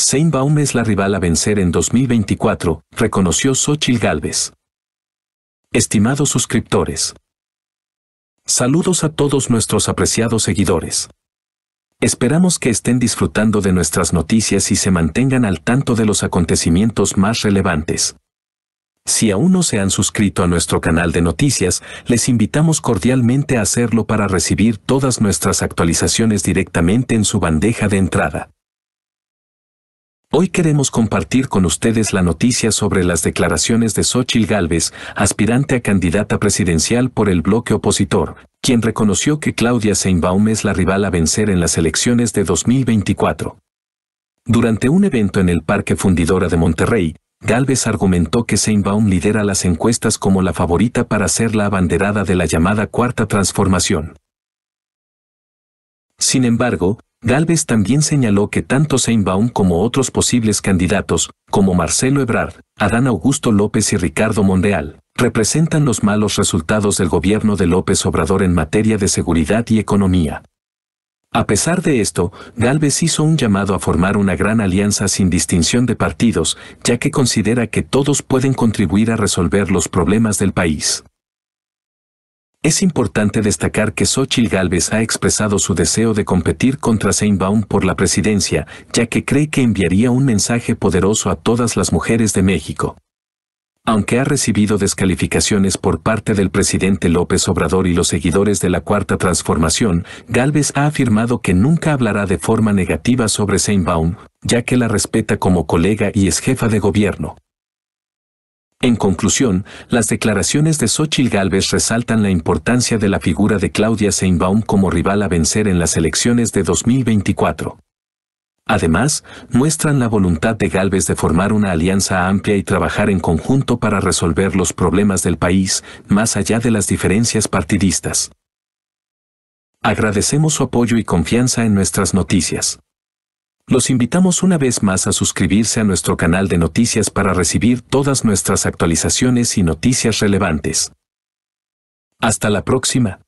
Seinbaum es la rival a vencer en 2024, reconoció Xochil Gálvez. Estimados suscriptores. Saludos a todos nuestros apreciados seguidores. Esperamos que estén disfrutando de nuestras noticias y se mantengan al tanto de los acontecimientos más relevantes. Si aún no se han suscrito a nuestro canal de noticias, les invitamos cordialmente a hacerlo para recibir todas nuestras actualizaciones directamente en su bandeja de entrada. Hoy queremos compartir con ustedes la noticia sobre las declaraciones de Xochitl Gálvez, aspirante a candidata presidencial por el bloque opositor, quien reconoció que Claudia Seinbaum es la rival a vencer en las elecciones de 2024. Durante un evento en el Parque Fundidora de Monterrey, Galvez argumentó que Seinbaum lidera las encuestas como la favorita para ser la abanderada de la llamada Cuarta Transformación. Sin embargo, Galvez también señaló que tanto Seinbaum como otros posibles candidatos, como Marcelo Ebrard, Adán Augusto López y Ricardo Mondeal, representan los malos resultados del gobierno de López Obrador en materia de seguridad y economía. A pesar de esto, Galvez hizo un llamado a formar una gran alianza sin distinción de partidos, ya que considera que todos pueden contribuir a resolver los problemas del país. Es importante destacar que Xochitl Gálvez ha expresado su deseo de competir contra Seinbaum por la presidencia, ya que cree que enviaría un mensaje poderoso a todas las mujeres de México. Aunque ha recibido descalificaciones por parte del presidente López Obrador y los seguidores de la Cuarta Transformación, Galvez ha afirmado que nunca hablará de forma negativa sobre Seinbaum, ya que la respeta como colega y es jefa de gobierno. En conclusión, las declaraciones de Xochitl Gálvez resaltan la importancia de la figura de Claudia Seinbaum como rival a vencer en las elecciones de 2024. Además, muestran la voluntad de Gálvez de formar una alianza amplia y trabajar en conjunto para resolver los problemas del país, más allá de las diferencias partidistas. Agradecemos su apoyo y confianza en nuestras noticias. Los invitamos una vez más a suscribirse a nuestro canal de noticias para recibir todas nuestras actualizaciones y noticias relevantes. Hasta la próxima.